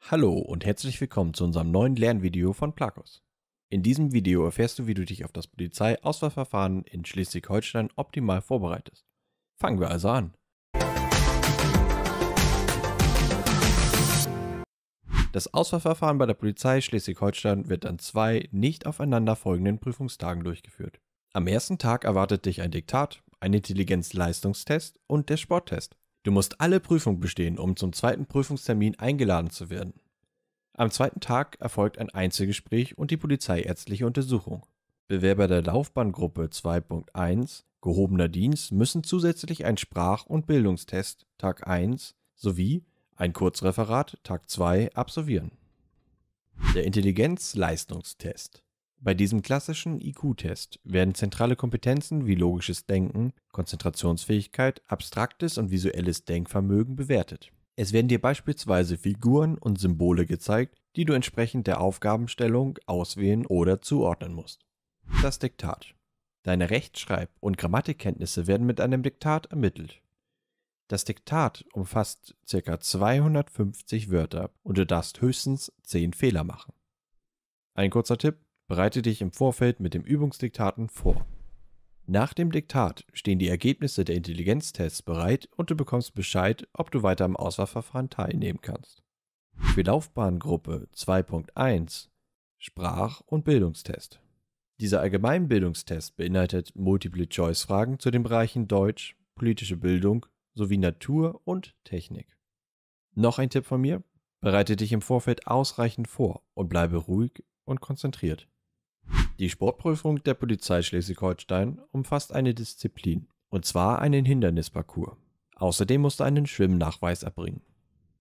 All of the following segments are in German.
Hallo und herzlich willkommen zu unserem neuen Lernvideo von Plakos. In diesem Video erfährst du, wie du dich auf das Polizeiauswahlverfahren in Schleswig-Holstein optimal vorbereitest. Fangen wir also an. Das Auswahlverfahren bei der Polizei Schleswig-Holstein wird an zwei nicht aufeinanderfolgenden Prüfungstagen durchgeführt. Am ersten Tag erwartet dich ein Diktat, ein Intelligenzleistungstest und der Sporttest. Du musst alle Prüfungen bestehen, um zum zweiten Prüfungstermin eingeladen zu werden. Am zweiten Tag erfolgt ein Einzelgespräch und die polizeiärztliche Untersuchung. Bewerber der Laufbahngruppe 2.1 gehobener Dienst müssen zusätzlich einen Sprach- und Bildungstest Tag 1 sowie ein Kurzreferat Tag 2 absolvieren. Der Intelligenzleistungstest bei diesem klassischen IQ-Test werden zentrale Kompetenzen wie logisches Denken, Konzentrationsfähigkeit, abstraktes und visuelles Denkvermögen bewertet. Es werden dir beispielsweise Figuren und Symbole gezeigt, die du entsprechend der Aufgabenstellung auswählen oder zuordnen musst. Das Diktat. Deine Rechtschreib- und Grammatikkenntnisse werden mit einem Diktat ermittelt. Das Diktat umfasst ca. 250 Wörter und du darfst höchstens 10 Fehler machen. Ein kurzer Tipp, Bereite dich im Vorfeld mit dem Übungsdiktaten vor. Nach dem Diktat stehen die Ergebnisse der Intelligenztests bereit und du bekommst Bescheid, ob du weiter am Auswahlverfahren teilnehmen kannst. Für Laufbahngruppe 2.1 Sprach- und Bildungstest. Dieser Allgemeinbildungstest beinhaltet Multiple-Choice-Fragen zu den Bereichen Deutsch, politische Bildung sowie Natur und Technik. Noch ein Tipp von mir: Bereite dich im Vorfeld ausreichend vor und bleibe ruhig und konzentriert. Die Sportprüfung der Polizei Schleswig-Holstein umfasst eine Disziplin, und zwar einen Hindernisparcours. Außerdem musst du einen Schwimmnachweis erbringen.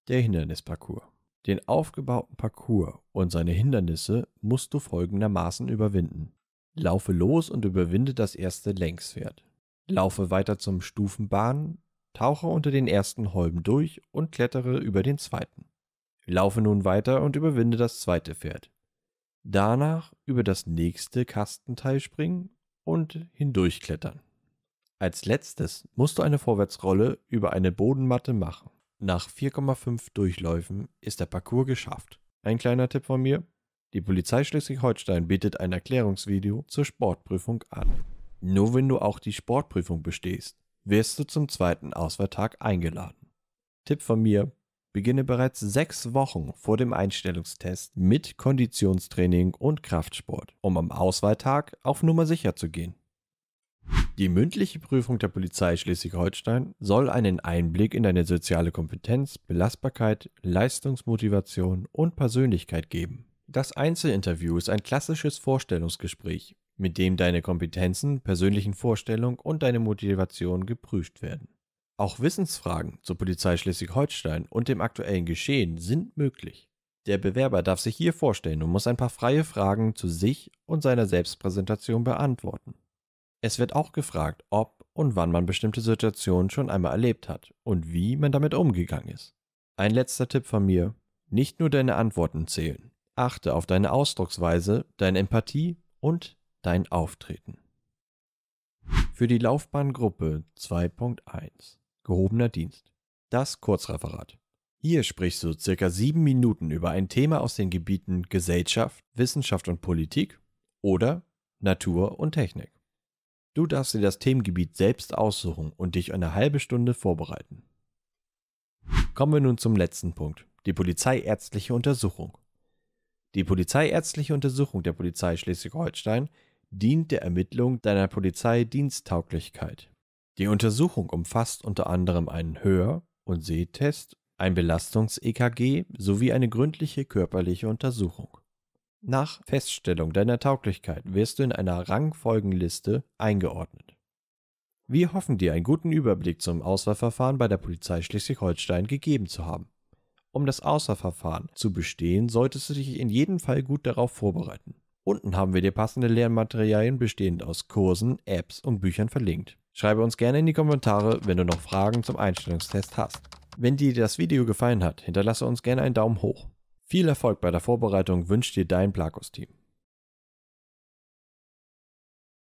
Der Hindernisparcours. Den aufgebauten Parcours und seine Hindernisse musst du folgendermaßen überwinden. Laufe los und überwinde das erste Längspferd. Laufe weiter zum Stufenbahn, tauche unter den ersten Holben durch und klettere über den zweiten. Laufe nun weiter und überwinde das zweite Pferd danach über das nächste Kastenteil springen und hindurchklettern. Als letztes musst du eine Vorwärtsrolle über eine Bodenmatte machen. Nach 4,5 Durchläufen ist der Parcours geschafft. Ein kleiner Tipp von mir. Die Polizei Schleswig-Holstein bietet ein Erklärungsvideo zur Sportprüfung an. Nur wenn du auch die Sportprüfung bestehst, wirst du zum zweiten Auswahltag eingeladen. Tipp von mir, beginne bereits sechs Wochen vor dem Einstellungstest mit Konditionstraining und Kraftsport, um am Auswahltag auf Nummer sicher zu gehen. Die mündliche Prüfung der Polizei Schleswig-Holstein soll einen Einblick in deine soziale Kompetenz, Belastbarkeit, Leistungsmotivation und Persönlichkeit geben. Das Einzelinterview ist ein klassisches Vorstellungsgespräch, mit dem deine Kompetenzen, persönlichen Vorstellungen und deine Motivation geprüft werden. Auch Wissensfragen zur Polizei Schleswig-Holstein und dem aktuellen Geschehen sind möglich. Der Bewerber darf sich hier vorstellen und muss ein paar freie Fragen zu sich und seiner Selbstpräsentation beantworten. Es wird auch gefragt, ob und wann man bestimmte Situationen schon einmal erlebt hat und wie man damit umgegangen ist. Ein letzter Tipp von mir, nicht nur deine Antworten zählen, achte auf deine Ausdrucksweise, deine Empathie und dein Auftreten. Für die Laufbahngruppe 2.1 gehobener Dienst. Das Kurzreferat. Hier sprichst du circa sieben Minuten über ein Thema aus den Gebieten Gesellschaft, Wissenschaft und Politik oder Natur und Technik. Du darfst dir das Themengebiet selbst aussuchen und dich eine halbe Stunde vorbereiten. Kommen wir nun zum letzten Punkt, die polizeiärztliche Untersuchung. Die polizeiärztliche Untersuchung der Polizei Schleswig-Holstein dient der Ermittlung deiner Polizeidiensttauglichkeit. Die Untersuchung umfasst unter anderem einen Hör- und Sehtest, ein Belastungs-EKG sowie eine gründliche körperliche Untersuchung. Nach Feststellung deiner Tauglichkeit wirst du in einer Rangfolgenliste eingeordnet. Wir hoffen dir einen guten Überblick zum Auswahlverfahren bei der Polizei Schleswig-Holstein gegeben zu haben. Um das Auswahlverfahren zu bestehen, solltest du dich in jedem Fall gut darauf vorbereiten. Unten haben wir dir passende Lernmaterialien bestehend aus Kursen, Apps und Büchern verlinkt. Schreibe uns gerne in die Kommentare, wenn du noch Fragen zum Einstellungstest hast. Wenn dir das Video gefallen hat, hinterlasse uns gerne einen Daumen hoch. Viel Erfolg bei der Vorbereitung wünscht dir dein Plakus-Team.